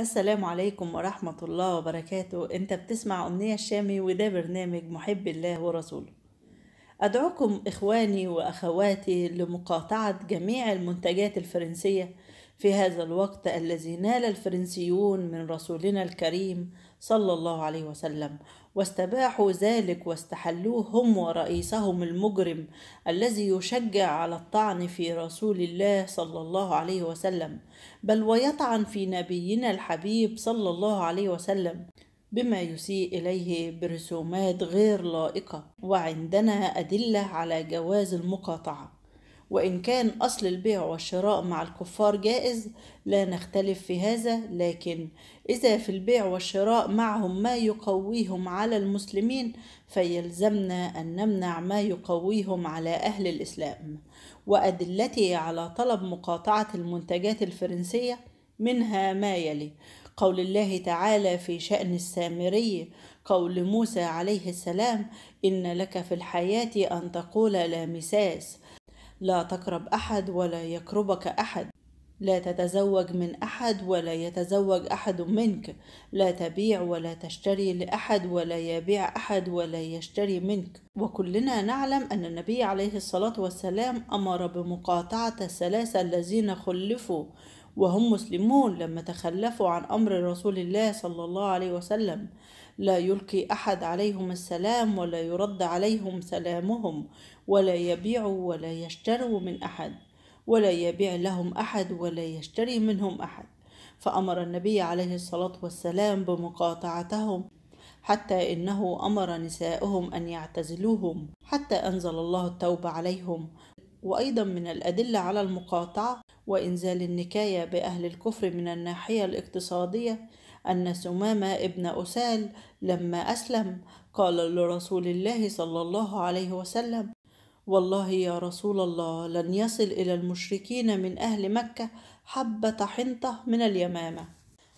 السلام عليكم ورحمة الله وبركاته انت بتسمع أمنية الشامي وده برنامج محب الله ورسوله أدعوكم إخواني وأخواتي لمقاطعة جميع المنتجات الفرنسية في هذا الوقت الذي نال الفرنسيون من رسولنا الكريم صلى الله عليه وسلم واستباحوا ذلك واستحلوه هم ورئيسهم المجرم الذي يشجع على الطعن في رسول الله صلى الله عليه وسلم بل ويطعن في نبينا الحبيب صلى الله عليه وسلم بما يسيء اليه برسومات غير لائقه وعندنا ادله على جواز المقاطعه وإن كان أصل البيع والشراء مع الكفار جائز لا نختلف في هذا لكن إذا في البيع والشراء معهم ما يقويهم على المسلمين فيلزمنا أن نمنع ما يقويهم على أهل الإسلام وأدلتي على طلب مقاطعة المنتجات الفرنسية منها ما يلي قول الله تعالى في شأن السامري قول موسى عليه السلام إن لك في الحياة أن تقول لا مساس لا تقرب احد ولا يقربك احد لا تتزوج من احد ولا يتزوج احد منك لا تبيع ولا تشتري لاحد ولا يبيع احد ولا يشتري منك وكلنا نعلم ان النبي عليه الصلاه والسلام امر بمقاطعه الثلاثه الذين خلفوا وهم مسلمون لما تخلفوا عن أمر رسول الله صلى الله عليه وسلم لا يلقي أحد عليهم السلام ولا يرد عليهم سلامهم ولا يبيعوا ولا يشتروا من أحد ولا يبيع لهم أحد ولا يشتري منهم أحد فأمر النبي عليه الصلاة والسلام بمقاطعتهم حتى إنه أمر نسائهم أن يعتزلوهم حتى أنزل الله التوبة عليهم وأيضا من الأدلة على المقاطعة وإنزال النكاية بأهل الكفر من الناحية الاقتصادية أن سمامة ابن أسال لما أسلم قال لرسول الله صلى الله عليه وسلم والله يا رسول الله لن يصل إلى المشركين من أهل مكة حبة حنطة من اليمامة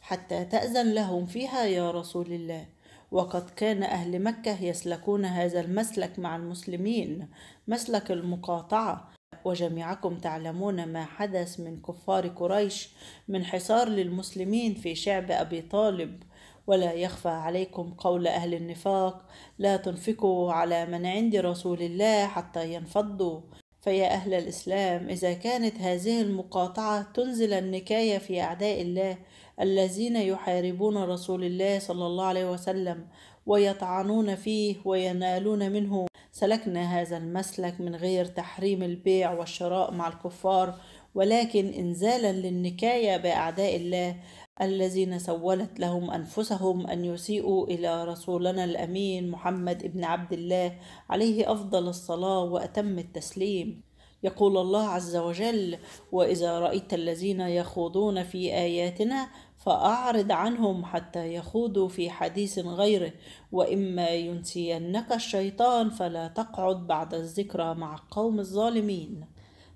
حتى تأذن لهم فيها يا رسول الله وقد كان أهل مكة يسلكون هذا المسلك مع المسلمين مسلك المقاطعة وجميعكم تعلمون ما حدث من كفار قريش من حصار للمسلمين في شعب أبي طالب ولا يخفى عليكم قول أهل النفاق لا تنفقوا على من عند رسول الله حتى ينفضوا فيا أهل الإسلام إذا كانت هذه المقاطعة تنزل النكاية في أعداء الله الذين يحاربون رسول الله صلى الله عليه وسلم ويطعنون فيه وينالون منه سلكنا هذا المسلك من غير تحريم البيع والشراء مع الكفار ولكن انزالا للنكايه باعداء الله الذين سولت لهم انفسهم ان يسيئوا الى رسولنا الامين محمد ابن عبد الله عليه افضل الصلاه واتم التسليم يقول الله عز وجل واذا رايت الذين يخوضون في اياتنا فاعرض عنهم حتى يخوضوا في حديث غيره واما ينسينك الشيطان فلا تقعد بعد الذكرى مع القوم الظالمين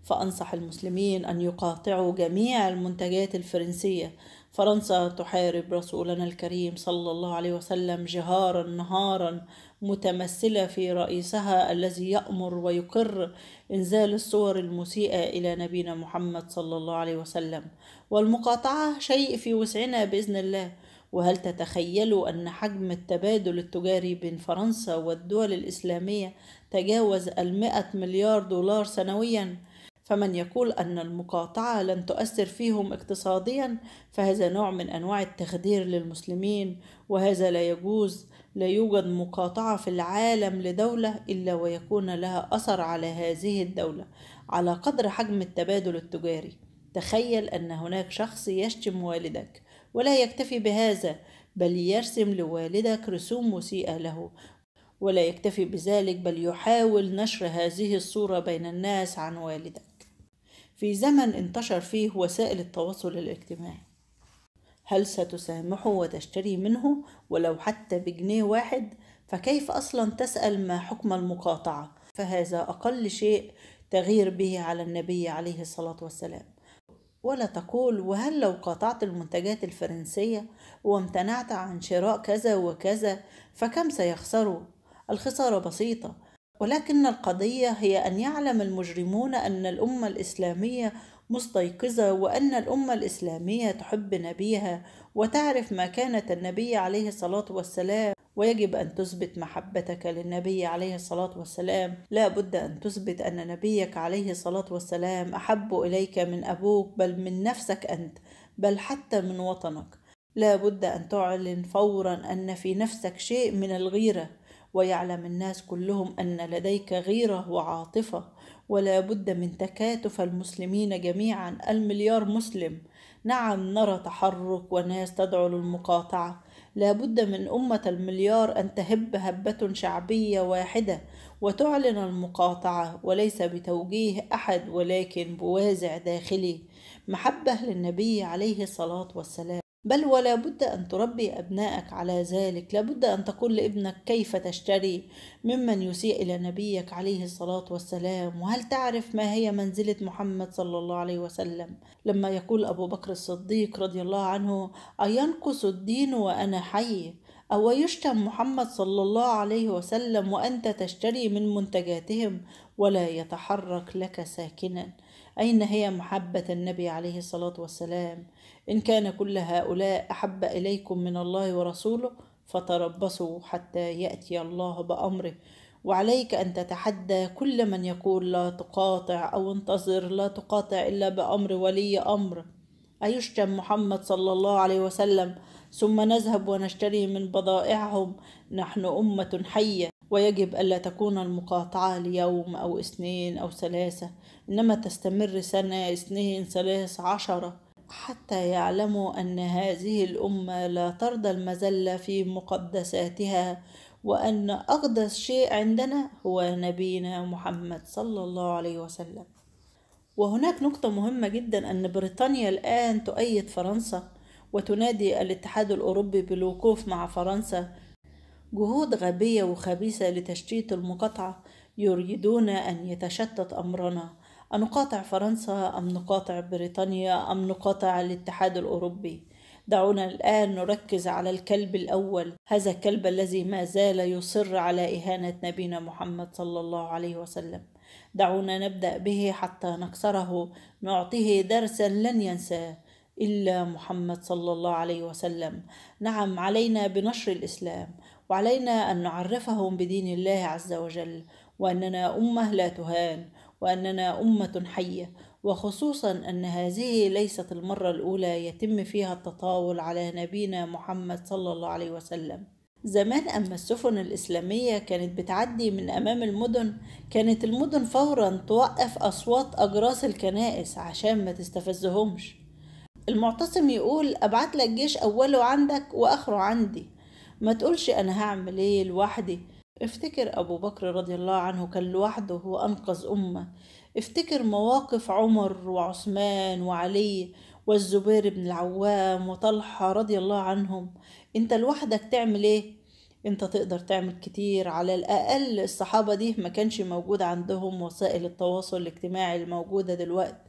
فأنصح المسلمين أن يقاطعوا جميع المنتجات الفرنسية فرنسا تحارب رسولنا الكريم صلى الله عليه وسلم جهارا نهارا متمثلة في رئيسها الذي يأمر ويقر إنزال الصور المسيئة إلى نبينا محمد صلى الله عليه وسلم والمقاطعة شيء في وسعنا بإذن الله وهل تتخيلوا أن حجم التبادل التجاري بين فرنسا والدول الإسلامية تجاوز المئة مليار دولار سنوياً؟ فمن يقول أن المقاطعة لن تؤثر فيهم اقتصاديا فهذا نوع من أنواع التخدير للمسلمين وهذا لا يجوز لا يوجد مقاطعة في العالم لدولة إلا ويكون لها أثر على هذه الدولة على قدر حجم التبادل التجاري تخيل أن هناك شخص يشتم والدك ولا يكتفي بهذا بل يرسم لوالدك رسوم مسيئة له ولا يكتفي بذلك بل يحاول نشر هذه الصورة بين الناس عن والدك في زمن انتشر فيه وسائل التواصل الاجتماعي هل ستسامحه وتشتري منه ولو حتى بجنيه واحد فكيف اصلا تسال ما حكم المقاطعه فهذا اقل شيء تغير به على النبي عليه الصلاه والسلام ولا تقول وهل لو قاطعت المنتجات الفرنسيه وامتنعت عن شراء كذا وكذا فكم سيخسروا الخساره بسيطه ولكن القضية هي أن يعلم المجرمون أن الأمة الإسلامية مستيقظة وأن الأمة الإسلامية تحب نبيها وتعرف ما كانت النبي عليه الصلاة والسلام ويجب أن تثبت محبتك للنبي عليه الصلاة والسلام لا بد أن تثبت أن نبيك عليه الصلاة والسلام أحب إليك من أبوك بل من نفسك أنت بل حتى من وطنك لا بد أن تعلن فورا أن في نفسك شيء من الغيرة ويعلم الناس كلهم ان لديك غيره وعاطفه ولا بد من تكاتف المسلمين جميعا المليار مسلم نعم نرى تحرك وناس تدعو للمقاطعه لا بد من امه المليار ان تهب هبه شعبيه واحده وتعلن المقاطعه وليس بتوجيه احد ولكن بوازع داخلي محبه للنبي عليه الصلاه والسلام بل ولا بد أن تربي أبنائك على ذلك لابد أن تقول لابنك كيف تشتري ممن يسيء إلى نبيك عليه الصلاة والسلام وهل تعرف ما هي منزلة محمد صلى الله عليه وسلم لما يقول أبو بكر الصديق رضي الله عنه أينقص الدين وأنا حي أو يشتم محمد صلى الله عليه وسلم وأنت تشتري من منتجاتهم ولا يتحرك لك ساكنا أين هي محبة النبي عليه الصلاة والسلام إن كان كل هؤلاء أحب إليكم من الله ورسوله فتربصوا حتى يأتي الله بأمره وعليك أن تتحدى كل من يقول لا تقاطع أو انتظر لا تقاطع إلا بأمر ولي أمر أيشتم محمد صلى الله عليه وسلم ثم نذهب ونشتري من بضائعهم نحن أمة حية ويجب ألا تكون المقاطعة ليوم أو اثنين أو ثلاثة إنما تستمر سنة اثنين ثلاث عشرة حتى يعلموا أن هذه الأمة لا ترضى المذلة في مقدساتها وأن أقدس شيء عندنا هو نبينا محمد صلى الله عليه وسلم وهناك نقطة مهمة جدا أن بريطانيا الآن تؤيد فرنسا وتنادي الاتحاد الأوروبي بالوقوف مع فرنسا جهود غبية وخبيثة لتشتيت المقاطعة يريدون أن يتشتت أمرنا أنقاطع فرنسا أم نقاطع بريطانيا أم نقاطع الاتحاد الأوروبي دعونا الآن نركز على الكلب الأول هذا الكلب الذي ما زال يصر على إهانة نبينا محمد صلى الله عليه وسلم دعونا نبدأ به حتى نكسره نعطيه درسا لن ينساه إلا محمد صلى الله عليه وسلم نعم علينا بنشر الإسلام وعلينا أن نعرفهم بدين الله عز وجل وأننا أمة لا تهان وأننا أمة حية وخصوصا أن هذه ليست المرة الأولى يتم فيها التطاول على نبينا محمد صلى الله عليه وسلم زمان أما السفن الإسلامية كانت بتعدي من أمام المدن كانت المدن فورا توقف أصوات أجراس الكنائس عشان ما تستفزهمش المعتصم يقول ابعت لك جيش اوله عندك واخره عندي ما تقولش انا هعمل ايه لوحدي افتكر ابو بكر رضي الله عنه كان لوحده وانقذ امه افتكر مواقف عمر وعثمان وعلي والزبير بن العوام وطلحة رضي الله عنهم انت لوحدك تعمل ايه انت تقدر تعمل كتير على الاقل الصحابة دي ما كانش موجود عندهم وسائل التواصل الاجتماعي الموجودة دلوقتي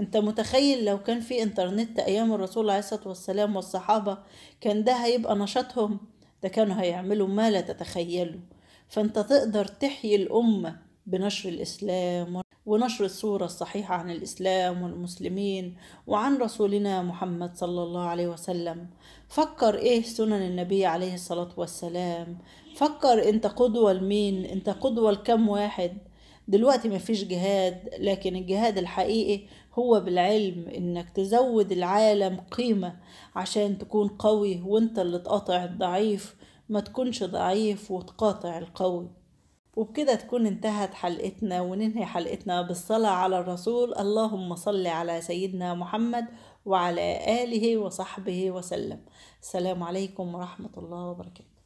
انت متخيل لو كان في انترنت ايام الرسول عليه الصلاه والسلام والصحابه كان ده هيبقى نشاطهم ده كانوا هيعملوا ما لا تتخيلوا فانت تقدر تحيي الامه بنشر الاسلام ونشر الصوره الصحيحه عن الاسلام والمسلمين وعن رسولنا محمد صلى الله عليه وسلم فكر ايه سنن النبي عليه الصلاه والسلام فكر انت قدوه لمين انت قدوه لكم واحد دلوقتي مفيش جهاد لكن الجهاد الحقيقي هو بالعلم انك تزود العالم قيمة عشان تكون قوي وانت اللي تقاطع الضعيف ما تكونش ضعيف وتقاطع القوي وبكده تكون انتهت حلقتنا وننهي حلقتنا بالصلاة على الرسول اللهم صل على سيدنا محمد وعلى آله وصحبه وسلم السلام عليكم ورحمة الله وبركاته